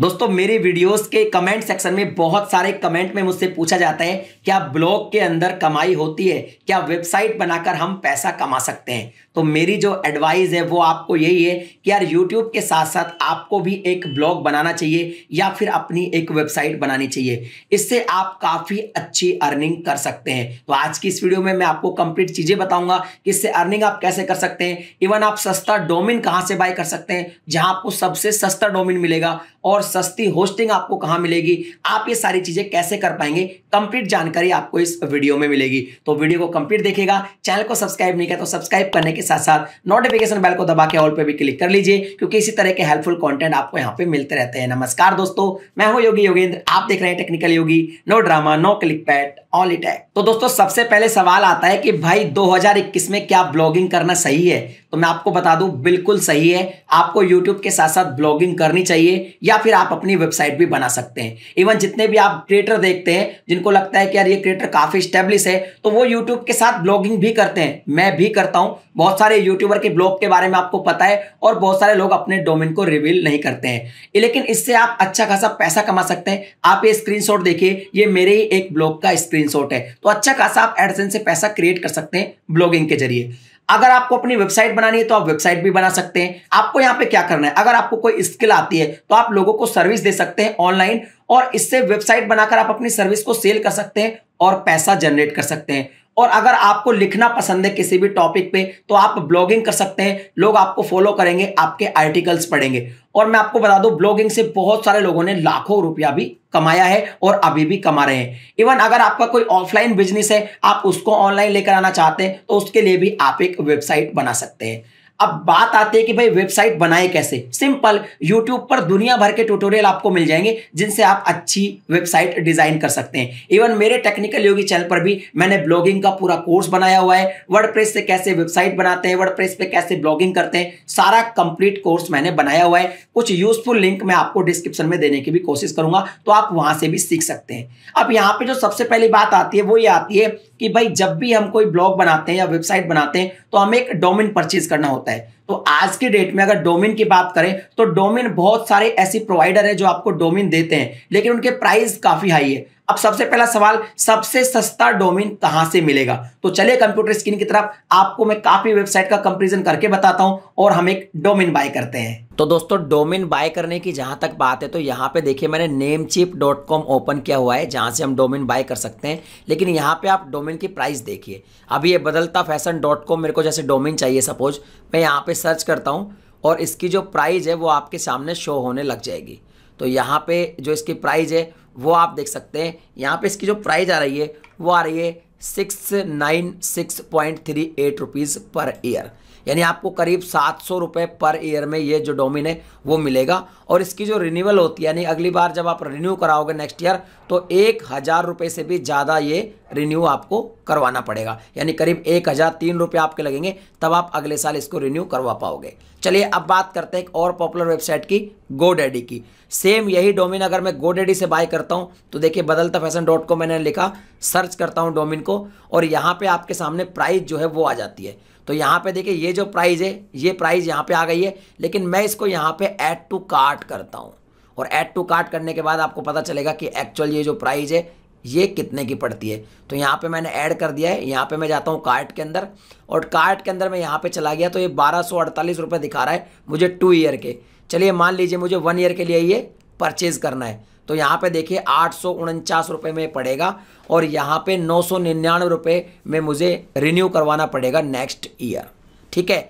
दोस्तों मेरे वीडियोस के कमेंट सेक्शन में बहुत सारे कमेंट में मुझसे पूछा जाता है क्या ब्लॉग के अंदर कमाई होती है क्या वेबसाइट बनाकर हम पैसा कमा सकते हैं तो मेरी जो एडवाइस है वो आपको यही है कि यार यूट्यूब के साथ साथ आपको भी एक ब्लॉग बनाना चाहिए या फिर अपनी एक वेबसाइट बनानी चाहिए इससे आप काफ़ी अच्छी अर्निंग कर सकते हैं तो आज की इस वीडियो में मैं आपको कंप्लीट चीज़ें बताऊंगा कि इससे अर्निंग आप कैसे कर सकते हैं इवन आप सस्ता डोमिन कहाँ से बाय कर सकते हैं जहां आपको सबसे सस्ता डोमिन मिलेगा और सस्ती होस्टिंग आपको कहाँ मिलेगी आप ये सारी चीज़ें कैसे कर पाएंगे कंप्लीट जानकारी आपको इस वीडियो में मिलेगी तो वीडियो को कंप्लीट देखेगा चैनल को सब्सक्राइब नहीं किया तो सब्सक्राइब करने के साथ साथ नोटिफिकेशन बेल को दबा के ऑल पर भी क्लिक कर लीजिए क्योंकि इसी तरह के हेल्पफुल कॉन्टेंट आपको यहाँ पे मिलते रहते हैं नमस्कार दोस्तों मैं हूँ योगी योगेंद्र आप देख रहे हैं technical Yogi no drama no clickbait all it है तो दोस्तों सबसे पहले सवाल आता है कि भाई 2021 में क्या ब्लॉगिंग करना सही है तो मैं आपको बता दूं बिल्कुल सही है आपको YouTube के साथ साथ ब्लॉगिंग करनी चाहिए या फिर आप अपनी वेबसाइट भी बना सकते हैं इवन जितने भी आप क्रिएटर देखते हैं जिनको लगता है कि यार ये क्रिएटर काफ़ी स्टेब्लिश है तो वो यूट्यूब के साथ ब्लॉगिंग भी करते हैं मैं भी करता हूँ बहुत सारे यूट्यूबर के ब्लॉग के बारे में आपको पता है और बहुत सारे लोग अपने डोमिन को रिवील नहीं करते हैं लेकिन इससे आप अच्छा खासा पैसा कमा सकते हैं आप ये स्क्रीन देखिए ये मेरे ही एक ब्लॉग का स्क्रीन सेलिंग सोर्ट है तो अच्छा खासा आप एडसेंस से पैसा क्रिएट कर सकते हैं ब्लॉगिंग के जरिए अगर आपको अपनी वेबसाइट बनानी है तो आप वेबसाइट भी बना सकते हैं आपको यहाँ पे क्या करना है अगर आपको कोई स्किल आती है तो आप लोगों को सर्विस दे सकते हैं ऑनलाइन और इससे वेबसाइट बनाकर आप अपनी सर्विस को सेल कर सकते हैं और पैसा जनरेट कर सकते हैं और अगर आपको लिखना पसंद है किसी भी टॉपिक पे तो आप ब्लॉगिंग कर सकते हैं लोग आपको फॉलो करेंगे आपके आर्टिकल्स पढ़ेंगे और मैं आपको बता दूं ब्लॉगिंग से बहुत सारे लोगों ने लाखों रुपया भी कमाया है और अभी भी कमा रहे हैं इवन अगर आपका कोई ऑफलाइन बिजनेस है आप उसको ऑनलाइन लेकर आना चाहते हैं तो उसके लिए भी आप एक वेबसाइट बना सकते हैं अब बात आती है कि भाई वेबसाइट बनाए कैसे सिंपल यूट्यूब पर दुनिया भर के ट्यूटोरियल आपको मिल जाएंगे जिनसे आप अच्छी वेबसाइट डिजाइन कर सकते हैं इवन मेरे टेक्निकल योगी चैनल पर भी मैंने ब्लॉगिंग का पूरा कोर्स बनाया हुआ है वर्ड से कैसे वेबसाइट बनाते हैं वर्ड पे कैसे ब्लॉगिंग करते हैं सारा कंप्लीट कोर्स मैंने बनाया हुआ है कुछ यूजफुल लिंक मैं आपको डिस्क्रिप्शन में देने की भी कोशिश करूंगा तो आप वहां से भी सीख सकते हैं अब यहाँ पे जो सबसे पहली बात आती है वो ये आती है कि भाई जब भी हम कोई ब्लॉग बनाते हैं या वेबसाइट बनाते हैं तो हमें एक डोमिन परचेज करना होता है até तो आज के डेट में अगर डोमेन की बात करें तो डोमेन बहुत सारे ऐसी प्रोवाइडर है जो आपको डोमेन देते हैं लेकिन उनके प्राइस काफी हाई है अब सबसे पहला सवाल सबसे सस्ता डोमेन कहां से मिलेगा तो चलिए कंप्यूटर स्क्रीन की तरफ आपको मैं काफी वेबसाइट का कंपेरिजन करके बताता हूं और हम एक डोमेन बाय करते हैं तो दोस्तों डोमेन बाय करने की जहां तक बात है तो यहां पे देखिए मैंने Namecheap dot com open किया हुआ है जहां से हम डोमेन बाय कर सकते हैं लेकिन यहां पे आप डोमेन की प्राइस देखिए अभी ये बदलता फैशन डॉट कॉम मेरे को जैसे डोमेन चाहिए सपोज मैं यहां पे सर्च करता हूँ और इसकी जो प्राइज़ है वो आपके सामने शो होने लग जाएगी तो यहाँ पर जो इसकी प्राइज़ है वो आप देख सकते हैं यहाँ पर इसकी जो प्राइज़ आ रही है वो आ रही है six nine six point three eight rupees per year यानी आपको करीब सात सौ रुपये पर ईयर में ये जो डोमिन है वो मिलेगा और इसकी जो रिन्यूअल होती है यानी अगली बार जब आप रिन्यू कराओगे नेक्स्ट ईयर तो एक हज़ार रुपये से भी ज़्यादा ये रिन्यू आपको करवाना पड़ेगा यानी करीब एक हज़ार तीन रुपये आपके लगेंगे तब आप अगले साल इसको रिन्यू करवा पाओगे चलिए अब बात करते हैं एक और पॉपुलर वेबसाइट की गोडेडी की सेम यही डोमिन अगर मैं गोडेडी से बाय करता हूँ तो देखिए बदलता फैसन डॉट को मैंने लिखा सर्च करता हूँ डोमिन को और यहाँ पर आपके सामने प्राइस जो है वो आ जाती है तो यहाँ पे देखिए ये जो प्राइस है ये प्राइस यहाँ पे आ गई है लेकिन मैं इसको यहाँ पे ऐड टू कार्ट करता हूँ और ऐड टू कार्ट करने के बाद आपको पता चलेगा कि एक्चुअल ये जो प्राइस है ये कितने की पड़ती है तो यहाँ पे मैंने ऐड कर दिया है यहाँ पे मैं जाता हूँ कार्ट के अंदर और कार्ट के अंदर मैं यहाँ पे चला गया तो ये बारह सौ अड़तालीस रुपये दिखा रहा है मुझे टू ईयर के चलिए मान लीजिए मुझे वन ईयर के लिए ये परचेज़ करना है तो यहाँ पे देखिए आठ सौ उनचास रुपये में पड़ेगा और यहाँ पे नौ सौ निन्यानवे रुपये में मुझे रिन्यू करवाना पड़ेगा नेक्स्ट ईयर ठीक है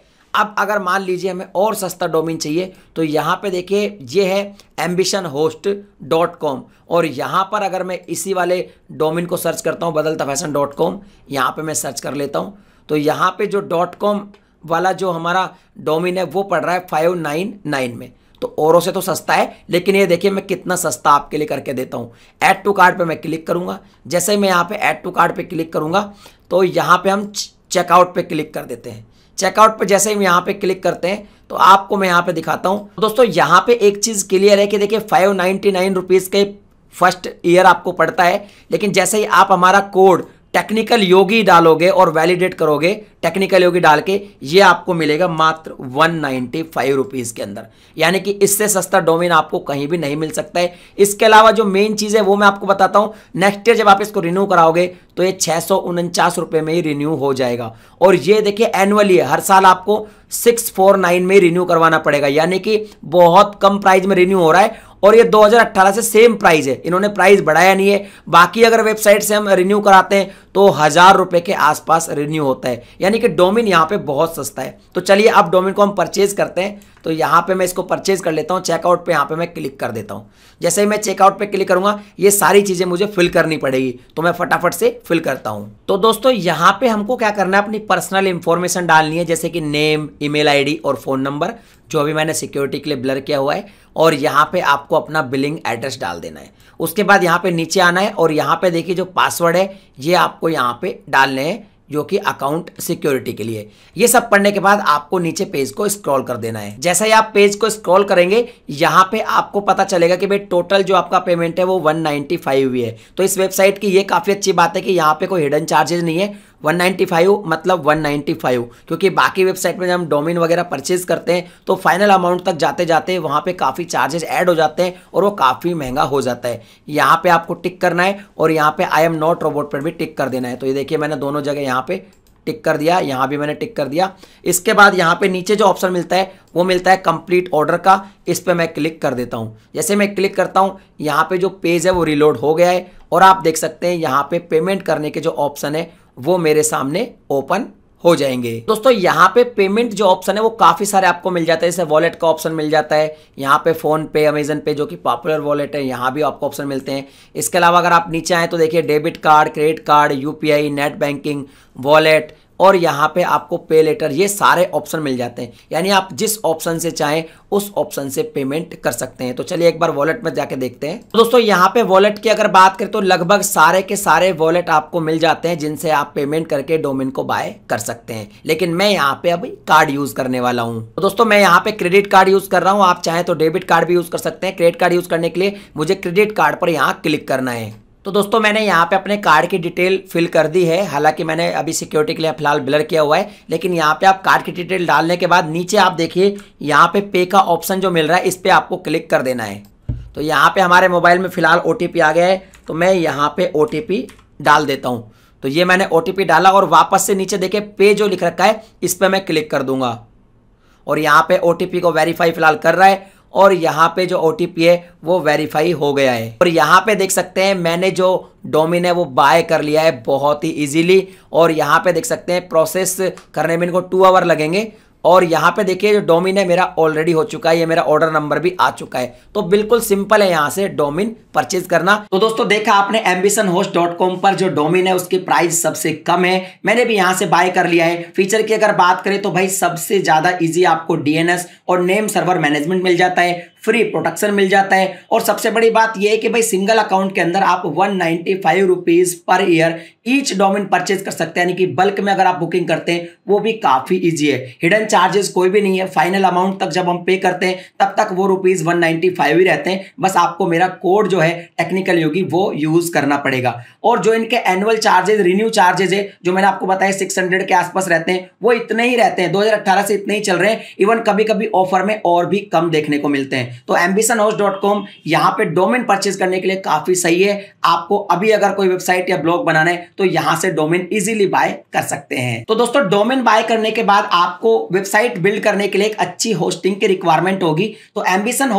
अब अगर मान लीजिए हमें और सस्ता डोमिन चाहिए तो यहाँ पे देखिए ये है एम्बिशन होस्ट डॉट कॉम और यहाँ पर अगर मैं इसी वाले डोमिन को सर्च करता हूँ बदलता फैशन डॉट कॉम यहाँ पर मैं सर्च कर लेता हूँ तो यहाँ पे जो डॉट कॉम वाला जो हमारा डोमिन है वो पड़ रहा है फाइव नाइन नाइन में तो औरों से तो सस्ता है लेकिन ये देखिए मैं कितना सस्ता आपके लिए करके देता हूँ ऐड टू कार्ड पे मैं क्लिक करूँगा जैसे ही मैं यहाँ पे ऐड टू कार्ड पे क्लिक करूँगा तो यहाँ पे हम चेकआउट पे क्लिक कर देते हैं चेकआउट पे जैसे ही यहाँ पे क्लिक करते हैं तो आपको मैं यहाँ पे दिखाता हूँ तो दोस्तों यहाँ पे एक चीज़ क्लियर है कि देखिए फाइव नाइन्टी नाइन रुपीज़ के फर्स्ट ईयर आपको पड़ता है लेकिन जैसे ही आप हमारा कोड टेक्निकल योगी डालोगे और वैलिडेट करोगे टेक्निकल योगी डाल के ये आपको मिलेगा मात्र वन नाइन्टी फाइव रुपीज़ के अंदर यानी कि इससे सस्ता डोमेन आपको कहीं भी नहीं मिल सकता है इसके अलावा जो मेन चीज़ है वो मैं आपको बताता हूं नेक्स्ट ईयर जब आप इसको रिन्यू कराओगे तो ये छह सौ उनचास में ही रिन्यू हो जाएगा और ये देखिए एनुअली है हर साल आपको सिक्स फोर नाइन में रिन्यू करवाना पड़ेगा यानी कि बहुत कम प्राइस में रिन्यू हो रहा है और ये 2018 से सेम प्राइस है इन्होंने प्राइस बढ़ाया नहीं है बाकी अगर वेबसाइट से हम रिन्यू कराते हैं तो हज़ार रुपए के आसपास रिन्यू होता है यानी कि डोमिन यहाँ पे बहुत सस्ता है तो चलिए अब डोमिन को हम परचेज करते हैं तो यहाँ पे मैं इसको परचेज कर लेता हूँ चेकआउट पे यहाँ पे मैं क्लिक कर देता हूँ जैसे ही मैं चेकआउट पे क्लिक करूंगा ये सारी चीज़ें मुझे फिल करनी पड़ेगी तो मैं फटाफट से फिल करता हूँ तो दोस्तों यहाँ पे हमको क्या करना है अपनी पर्सनल इन्फॉर्मेशन डालनी है जैसे कि नेम ई मेल और फ़ोन नंबर जो अभी मैंने सिक्योरिटी के लिए ब्लर किया हुआ है और यहाँ पे आपको अपना बिलिंग एड्रेस डाल देना है उसके बाद यहाँ पे नीचे आना है और यहाँ पे देखिए जो पासवर्ड है ये आपको यहाँ पे डालने हैं जो कि अकाउंट सिक्योरिटी के लिए ये सब पढ़ने के बाद आपको नीचे पेज को स्क्रॉल कर देना है जैसा ही आप पेज को स्क्रॉल करेंगे यहाँ पे आपको पता चलेगा कि भाई टोटल जो आपका पेमेंट है वो 195 हुई है तो इस वेबसाइट की ये काफ़ी अच्छी बात है कि यहाँ पे कोई हिडन चार्जेज नहीं है 195 मतलब 195 क्योंकि बाकी वेबसाइट में जब हम डोमेन वगैरह परचेज करते हैं तो फाइनल अमाउंट तक जाते जाते वहाँ पे काफ़ी चार्जेस ऐड हो जाते हैं और वो काफ़ी महंगा हो जाता है यहाँ पे आपको टिक करना है और यहाँ पे आई एम नॉट रोबोट पर भी टिक कर देना है तो ये देखिए मैंने दोनों जगह यहाँ पर टिक कर दिया यहाँ भी मैंने टिक कर दिया इसके बाद यहाँ पे नीचे जो ऑप्शन मिलता है वो मिलता है कंप्लीट ऑर्डर का इस पर मैं क्लिक कर देता हूँ जैसे मैं क्लिक करता हूँ यहाँ पे जो पेज है वो रिलोड हो गया है और आप देख सकते हैं यहाँ पे पेमेंट करने के जो ऑप्शन है वो मेरे सामने ओपन हो जाएंगे दोस्तों यहाँ पे पेमेंट जो ऑप्शन है वो काफ़ी सारे आपको मिल जाते हैं जैसे वॉलेट का ऑप्शन मिल जाता है यहाँ पे फोन पे अमेजन पे जो कि पॉपुलर वॉलेट है यहाँ भी आपको ऑप्शन मिलते हैं इसके अलावा अगर आप नीचे आए तो देखिए debit card credit card UPI net banking wallet और यहाँ पे आपको पे लेटर ये सारे ऑप्शन मिल जाते हैं यानी आप जिस ऑप्शन से चाहें उस ऑप्शन से पेमेंट कर सकते हैं तो चलिए एक बार वॉलेट में जाके देखते हैं तो दोस्तों यहाँ पे वॉलेट की अगर बात करें तो लगभग सारे के सारे वॉलेट आपको मिल जाते हैं जिनसे आप पेमेंट करके डोमेन को बाय कर सकते हैं लेकिन मैं यहाँ पे अभी कार्ड यूज करने वाला हूँ तो दोस्तों मैं यहाँ पे क्रेडिट कार्ड यूज कर रहा हूँ आप चाहें तो डेबिट कार्ड भी यूज कर सकते हैं क्रेडिट कार्ड यूज करने के लिए मुझे क्रेडिट कार्ड पर यहाँ क्लिक करना है तो दोस्तों मैंने यहाँ पे अपने कार्ड की डिटेल फिल कर दी है हालांकि मैंने अभी सिक्योरिटी के लिए फिलहाल ब्लर किया हुआ है लेकिन यहाँ पे आप कार्ड की डिटेल डालने के बाद नीचे आप देखिए यहाँ पे पे का ऑप्शन जो मिल रहा है इस पर आपको क्लिक कर देना है तो यहाँ पे हमारे मोबाइल में फ़िलहाल ओ आ गया है तो मैं यहाँ पे ओ डाल देता हूँ तो ये मैंने ओ डाला और वापस से नीचे देखे पे जो लिख रखा है इस पर मैं क्लिक कर दूंगा और यहाँ पे ओ को वेरीफाई फिलहाल कर रहा है और यहाँ पे जो ओ है वो वेरीफाई हो गया है और यहाँ पे देख सकते हैं मैंने जो डोमिन है वो बाय कर लिया है बहुत ही इजीली और यहाँ पे देख सकते हैं प्रोसेस करने में इनको टू आवर लगेंगे और यहाँ पे देखिए जो डोमिन है मेरा ऑलरेडी हो चुका है ये मेरा ऑर्डर नंबर भी आ चुका है तो बिल्कुल सिंपल है यहाँ से डोमिन परचेज करना तो दोस्तों देखा आपने एम्बिशन पर जो डोमिन है उसकी प्राइस सबसे कम है मैंने भी यहाँ से बाय कर लिया है फीचर की अगर बात करें तो भाई सबसे ज्यादा इजी आपको डीएनएस और नेम सर्वर मैनेजमेंट मिल जाता है फ्री प्रोटेक्शन मिल जाता है और सबसे बड़ी बात यह है कि भाई सिंगल अकाउंट के अंदर आप one ninety five rupees per year each domain purchase कर सकते हैं यानी कि बल्क में अगर आप बुकिंग करते हैं वो भी काफी ईजी है हिडन चार्जेस कोई भी नहीं है फाइनल अमाउंट तक जब हम पे करते हैं तब तक वो रुपीज वन नाइन्टी फाइव ही रहते हैं बस आपको मेरा कोड जो है टेक्निकल योगी वो यूज करना पड़ेगा और जो इनके एनुअल चार्जेस रिन्यू चार्जेज है जो मैंने आपको बताया सिक्स हंड्रेड के आसपास रहते हैं वो इतने ही रहते हैं दो से इतने ही चल रहे हैं इवन कभी कभी ऑफर में और भी कम देखने को मिलते हैं तो हाउस डॉट कॉम यहाँ पर डोमेन परचेज करने के लिए काफ़ी सही है आपको अभी अगर कोई वेबसाइट या ब्लॉग बनाना है तो यहाँ से डोमेन इजीली बाय कर सकते हैं तो दोस्तों डोमेन बाय करने के बाद आपको वेबसाइट बिल्ड करने के लिए एक अच्छी होस्टिंग की रिक्वायरमेंट होगी तो एम्बिशन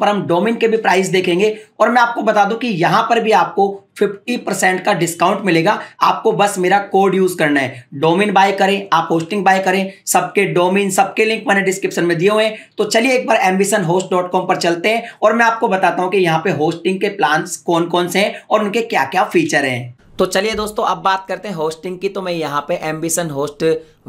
पर हम डोमेन के भी प्राइस देखेंगे और मैं आपको बता दूं कि यहाँ पर भी आपको फिफ्टी परसेंट का डिस्काउंट मिलेगा आपको बस मेरा कोड यूज करना है डोमिन बाय करें आप होस्टिंग बाय करें सबके डोमिन सबके लिंक मैंने डिस्क्रिप्शन में दिए हुए हैं तो चलिए एक बार एम्बिशन होस्ट डॉट कॉम पर चलते हैं और मैं आपको बताता हूँ कि यहाँ पे होस्टिंग के प्लान्स कौन कौन से हैं और उनके क्या क्या फीचर हैं तो चलिए दोस्तों अब बात करते हैं होस्टिंग की तो मैं यहाँ पे एम्बिशन होस्ट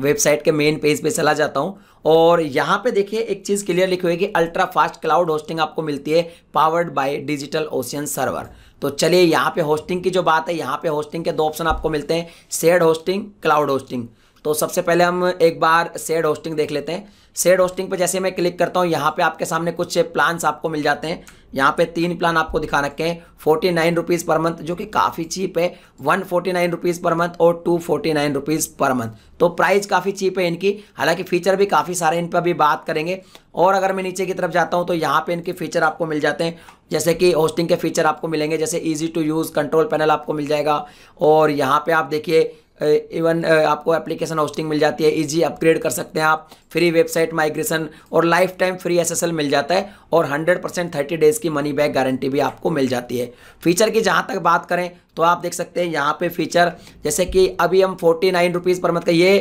वेबसाइट के मेन पेज पे चला जाता हूँ और यहाँ पे देखिए एक चीज़ क्लियर लिखी हुई है कि अल्ट्रा फास्ट क्लाउड होस्टिंग आपको मिलती है powered by Digital Ocean server तो चलिए यहाँ पे होस्टिंग की जो बात है यहाँ पे होस्टिंग के दो ऑप्शन आपको मिलते हैं शेयर होस्टिंग क्लाउड होस्टिंग तो सबसे पहले हम एक बार सेड होस्टिंग देख लेते हैं सेड होस्टिंग पे जैसे मैं क्लिक करता हूँ यहाँ पे आपके सामने कुछ प्लान्स आपको मिल जाते हैं यहाँ पे तीन प्लान आपको दिखा रखे हैं forty nine rupees per month जो कि काफ़ी चीप है one forty nine rupees per month और two forty nine rupees per month तो प्राइस काफ़ी चीप है इनकी हालांकि फ़ीचर भी काफ़ी सारे इन पर भी बात करेंगे और अगर मैं नीचे की तरफ जाता हूँ तो यहाँ पर इनके फीचर आपको मिल जाते हैं जैसे कि होस्टिंग के फीचर आपको मिलेंगे जैसे easy to use control panel आपको मिल जाएगा और यहाँ पर आप देखिए इवन uh, uh, आपको एप्लीकेशन होस्टिंग मिल जाती है इजी अपग्रेड कर सकते हैं आप फ्री वेबसाइट माइग्रेशन और लाइफ टाइम फ्री एस मिल जाता है और 100 परसेंट थर्टी डेज़ की मनी बैक गारंटी भी आपको मिल जाती है फीचर की जहाँ तक बात करें तो आप देख सकते हैं यहाँ पे फीचर जैसे कि अभी हम फोर्टी नाइन रुपीज़ पर मतलब ये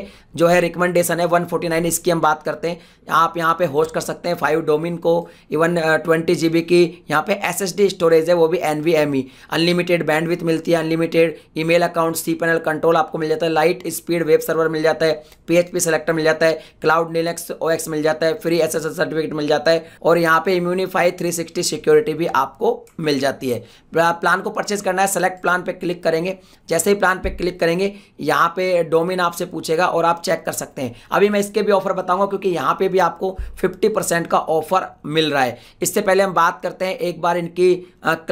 जो है रिकमेंडेशन है वन फोर्टी नाइन इसकी हम बात करते हैं आप यहाँ पे होस्ट कर सकते हैं फाइव डोमिन को इवन ट्वेंटी जी बी की यहाँ पे एस एस डी स्टोरेज है वो भी N V M E unlimited bandwidth मिलती है unlimited email account c panel control आपको मिल जाता है लाइट स्पीड वेब सर्वर मिल जाता है पी एच पी सेलेक्टर मिल जाता है क्लाउड नीलेक्स ओ एक्स मिल जाता है free S S S certificate मिल जाता है और यहाँ पे इम्यूनिफाई थ्री सिक्सटी सिक्योरिटी भी आपको मिल जाती है प्लान को परचेज करना है सेलेक्ट प्लान पे क्लिक करेंगे जैसे ही प्लान पे क्लिक करेंगे यहाँ पे डोमिन आपसे पूछेगा और आप चेक कर सकते हैं अभी मैं इसके भी ऑफर बताऊंगा क्योंकि यहाँ पे भी आपको 50% का ऑफर मिल रहा है इससे पहले हम बात करते हैं एक बार इनकी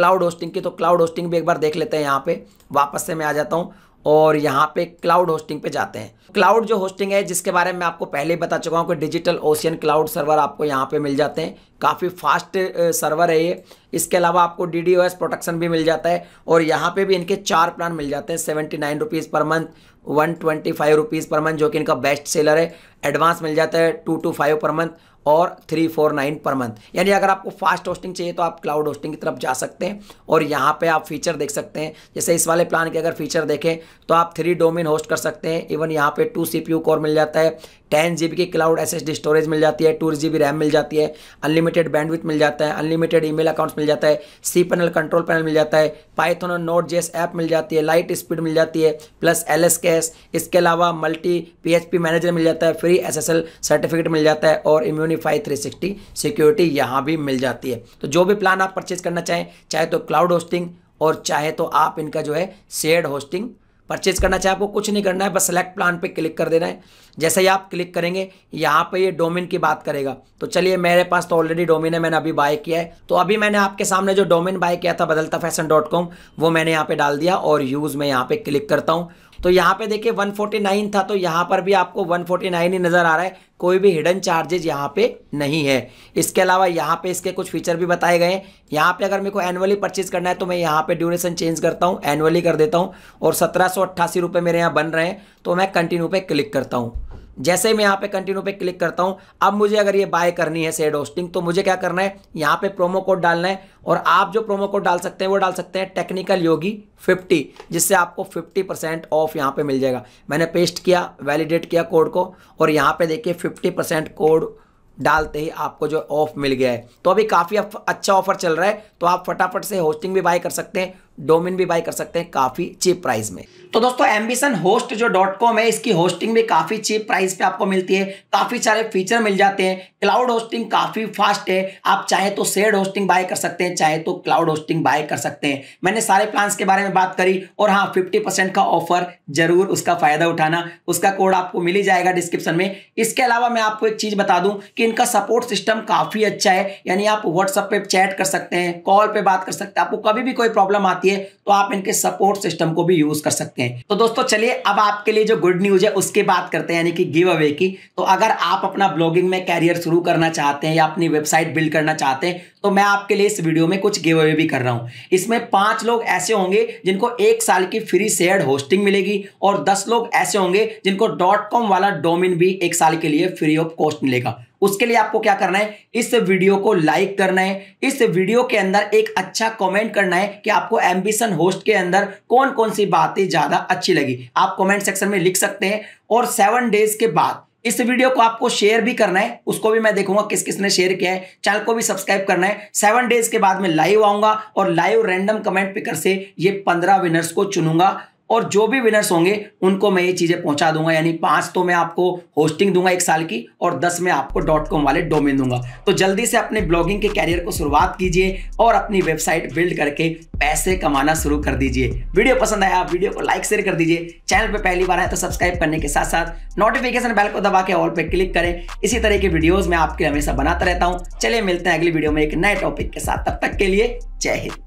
क्लाउड होस्टिंग की तो क्लाउड होस्टिंग भी एक बार देख लेते हैं यहाँ पे वापस से मैं आ जाता हूँ और यहाँ पे क्लाउड होस्टिंग पे जाते हैं क्लाउड जो होस्टिंग है जिसके बारे में आपको पहले ही बता चुका हूँ कि डिजिटल ओशियन क्लाउड सर्वर आपको यहाँ पे मिल जाते हैं काफ़ी फास्ट सर्वर है ये इसके अलावा आपको डी डी प्रोटेक्शन भी मिल जाता है और यहाँ पे भी इनके चार प्लान मिल जाते हैं seventy nine rupees per month one twenty five rupees per month जो कि इनका बेस्ट सेलर है एडवांस मिल जाता है two two five per month और three four nine per month यानी अगर आपको फास्ट होस्टिंग चाहिए तो आप क्लाउड होस्टिंग की तरफ जा सकते हैं और यहाँ पे आप फीचर देख सकते हैं जैसे इस वाले प्लान के अगर फीचर देखें तो आप थ्री डोमेन होस्ट कर सकते हैं इवन यहाँ पे टू सीपीयू कोर मिल जाता है टेन जी की क्लाउड एस स्टोरेज मिल जाती है टू जी रैम मिल जाती है अनलिमिटेड बैंडविथ मिल जाता है अनलिमिटेड ईमेल अकाउंट्स मिल जाता है सी पैनल कंट्रोल पैनल मिल जाता है पाइथन और नोट जेस ऐप मिल जाती है लाइट स्पीड मिल जाती है प्लस एल एस इसके अलावा मल्टी पी मैनेजर मिल जाता है फ्री एस सर्टिफिकेट मिल जाता है और इम्यूनिफाई थ्री सिक्योरिटी यहाँ भी मिल जाती है तो जो भी प्लान आप परचेज करना चाहें चाहे तो क्लाउड होस्टिंग और चाहे तो आप इनका जो है शेयर्ड होस्टिंग परचेज करना चाहे आपको कुछ नहीं करना है बस सेलेक्ट प्लान पे क्लिक कर देना है जैसे ही आप क्लिक करेंगे यहाँ पे ये डोमेन की बात करेगा तो चलिए मेरे पास तो ऑलरेडी डोमेन है मैंने अभी बाय किया है तो अभी मैंने आपके सामने जो डोमेन बाय किया था बदलता फैशन डॉट कॉम वो मैंने यहाँ पे डाल दिया और यूज़ में यहाँ पे क्लिक करता हूँ तो यहाँ पे देखिए 149 था तो यहाँ पर भी आपको 149 ही नज़र आ रहा है कोई भी हिडन चार्जेज यहाँ पे नहीं है इसके अलावा यहाँ पे इसके कुछ फीचर भी बताए गए हैं यहाँ पे अगर मेरे को एनुअली परचेज करना है तो मैं यहाँ पे ड्यूरेशन चेंज करता हूँ एनुअली कर देता हूँ और सत्रह सौ मेरे यहाँ बन रहे हैं तो मैं कंटिन्यू पर क्लिक करता हूँ जैसे मैं यहाँ पे कंटिन्यू पे क्लिक करता हूँ अब मुझे अगर ये बाय करनी है सेड होस्टिंग तो मुझे क्या करना है यहाँ पे प्रोमो कोड डालना है और आप जो प्रोमो कोड डाल सकते हैं वो डाल सकते हैं टेक्निकल योगी 50 जिससे आपको 50 परसेंट ऑफ यहाँ पे मिल जाएगा मैंने पेस्ट किया वैलिडेट किया कोड को और यहाँ पर देखिए फिफ्टी परसेंट कोड डालते ही आपको जो ऑफ मिल गया है तो अभी काफ़ी अच्छा ऑफर चल रहा है तो आप फटाफट से होस्टिंग भी बाय कर सकते हैं डोमेन भी बाय कर सकते हैं काफ़ी चीप प्राइस में तो दोस्तों एम्बिशन होस्ट जो डॉट कॉम है इसकी होस्टिंग भी काफ़ी चीप प्राइस पे आपको मिलती है काफ़ी सारे फीचर मिल जाते हैं क्लाउड होस्टिंग काफ़ी फास्ट है आप चाहे तो सेड होस्टिंग बाय कर सकते हैं चाहे तो क्लाउड होस्टिंग बाय कर सकते हैं मैंने सारे प्लान के बारे में बात करी और हाँ फिफ्टी का ऑफर जरूर उसका फ़ायदा उठाना उसका कोड आपको मिल ही जाएगा डिस्क्रिप्शन में इसके अलावा मैं आपको एक चीज़ बता दूं कि इनका सपोर्ट सिस्टम काफ़ी अच्छा है यानी आप व्हाट्सअप पे चैट कर सकते हैं कॉल पे बात कर सकते हैं आपको कभी भी कोई प्रॉब्लम आती आती है तो आप इनके सपोर्ट सिस्टम को भी यूज कर सकते हैं तो दोस्तों चलिए अब आपके लिए जो गुड न्यूज है उसकी बात करते हैं यानी कि गिव अवे की तो अगर आप अपना ब्लॉगिंग में कैरियर शुरू करना चाहते हैं या अपनी वेबसाइट बिल्ड करना चाहते हैं तो मैं आपके लिए इस वीडियो में कुछ गिव अवे भी कर रहा हूं इसमें पांच लोग ऐसे होंगे जिनको एक साल की फ्री शेयर होस्टिंग मिलेगी और दस लोग ऐसे होंगे जिनको डॉट कॉम वाला डोमिन भी एक साल के लिए फ्री ऑफ कॉस्ट मिलेगा उसके लिए आपको क्या करना है इस वीडियो को लाइक करना है इस वीडियो के अंदर एक अच्छा कमेंट करना है कि आपको एम्बिशन होस्ट के अंदर कौन कौन सी बातें ज़्यादा अच्छी लगी आप कमेंट सेक्शन में लिख सकते हैं और सेवन डेज के बाद इस वीडियो को आपको शेयर भी करना है उसको भी मैं देखूंगा किस किसने शेयर किया है चैनल को भी सब्सक्राइब करना है सेवन डेज के बाद में लाइव आऊंगा और लाइव रैंडम कमेंट पिकर से ये पंद्रह विनर्स को चुनूंगा और जो भी विनर्स होंगे उनको मैं ये चीज़ें पहुंचा दूंगा यानी पाँच तो मैं आपको होस्टिंग दूंगा एक साल की और दस मैं आपको डॉट कॉम वाले डोमेन दूंगा तो जल्दी से अपने ब्लॉगिंग के कैरियर को शुरुआत कीजिए और अपनी वेबसाइट बिल्ड करके पैसे कमाना शुरू कर दीजिए वीडियो पसंद आया आप वीडियो को लाइक शेयर कर दीजिए चैनल पर पहली बार आए तो सब्सक्राइब करने के साथ साथ नोटिफिकेशन बेल को दबा के ऑल पर क्लिक करें इसी तरह की वीडियोज़ मैं आपके हमेशा बनाता रहता हूँ चलिए मिलते हैं अगली वीडियो में एक नए टॉपिक के साथ तब तक के लिए जय हिंद